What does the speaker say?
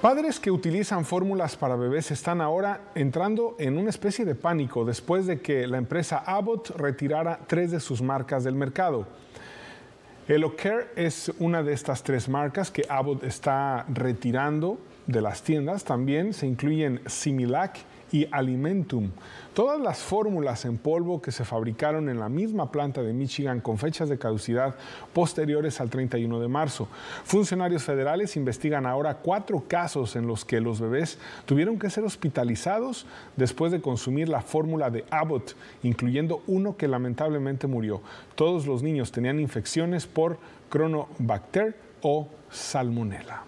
Padres que utilizan fórmulas para bebés están ahora entrando en una especie de pánico después de que la empresa Abbott retirara tres de sus marcas del mercado. Care es una de estas tres marcas que Abbott está retirando de las tiendas también se incluyen Similac y Alimentum. Todas las fórmulas en polvo que se fabricaron en la misma planta de Michigan con fechas de caducidad posteriores al 31 de marzo. Funcionarios federales investigan ahora cuatro casos en los que los bebés tuvieron que ser hospitalizados después de consumir la fórmula de Abbott, incluyendo uno que lamentablemente murió. Todos los niños tenían infecciones por cronobacter o salmonella.